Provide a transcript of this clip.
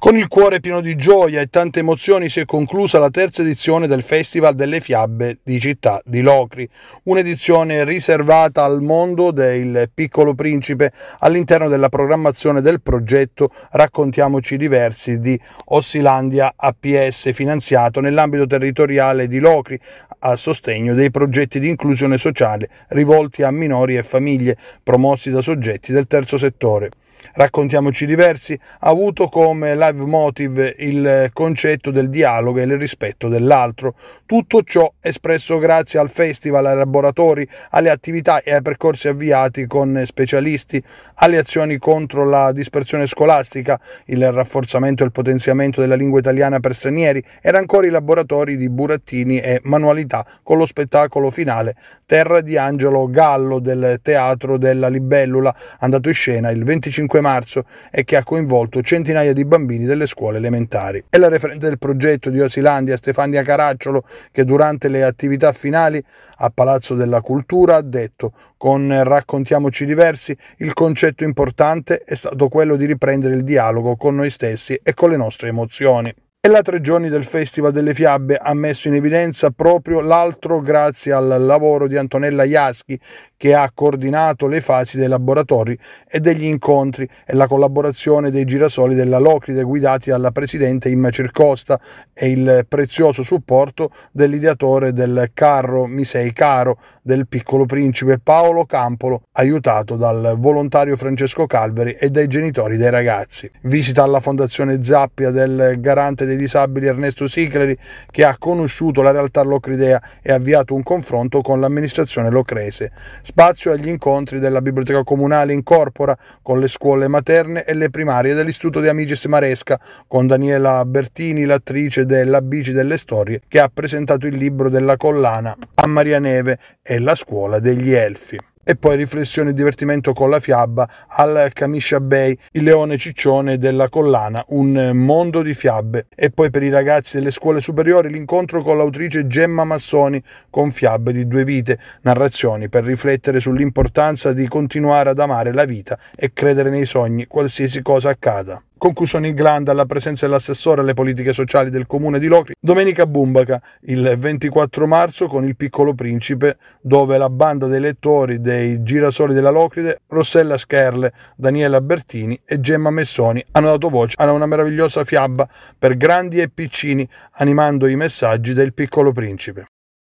Con il cuore pieno di gioia e tante emozioni si è conclusa la terza edizione del Festival delle Fiabe di Città di Locri, un'edizione riservata al mondo del piccolo principe all'interno della programmazione del progetto Raccontiamoci diversi di Ossilandia APS finanziato nell'ambito territoriale di Locri a sostegno dei progetti di inclusione sociale rivolti a minori e famiglie promossi da soggetti del terzo settore. Raccontiamoci diversi ha avuto come la drive motive il eh, concetto del dialogo e il rispetto dell'altro. Tutto ciò espresso grazie al festival, ai laboratori, alle attività e ai percorsi avviati con specialisti, alle azioni contro la dispersione scolastica, il rafforzamento e il potenziamento della lingua italiana per stranieri e ancora i laboratori di burattini e manualità con lo spettacolo finale Terra di Angelo Gallo del Teatro della Libellula andato in scena il 25 marzo e che ha coinvolto centinaia di bambini bambini delle scuole elementari. E la referente del progetto di Osilandia Stefania Caracciolo che durante le attività finali a Palazzo della Cultura ha detto con Raccontiamoci diversi il concetto importante è stato quello di riprendere il dialogo con noi stessi e con le nostre emozioni. E la tre giorni del Festival delle Fiabe ha messo in evidenza proprio l'altro grazie al lavoro di Antonella Iaschi che ha coordinato le fasi dei laboratori e degli incontri e la collaborazione dei girasoli della Locride guidati dalla Presidente Imma Circosta e il prezioso supporto dell'ideatore del carro Misei Caro del piccolo principe Paolo Campolo, aiutato dal volontario Francesco Calveri e dai genitori dei ragazzi. Visita alla Fondazione Zappia del garante dei disabili Ernesto Sicleri, che ha conosciuto la realtà locridea e avviato un confronto con l'amministrazione locrese. Spazio agli incontri della Biblioteca Comunale in Corpora con le scuole materne e le primarie dell'Istituto di Amicis Maresca con Daniela Bertini, l'attrice della Bici delle Storie, che ha presentato il libro della collana a Maria Neve e la scuola degli Elfi e poi riflessione e divertimento con la fiaba al Camisha Bay, il leone ciccione della collana, un mondo di fiabe e poi per i ragazzi delle scuole superiori l'incontro con l'autrice Gemma Massoni con fiabe di due vite, narrazioni per riflettere sull'importanza di continuare ad amare la vita e credere nei sogni qualsiasi cosa accada. Conclusione in glanda alla presenza dell'assessore alle politiche sociali del comune di Locri, Domenica Bumbaca, il 24 marzo con il Piccolo Principe, dove la banda dei lettori dei Girasoli della Locride, Rossella Scherle, Daniela Bertini e Gemma Messoni hanno dato voce a una meravigliosa fiaba per grandi e piccini, animando i messaggi del Piccolo Principe.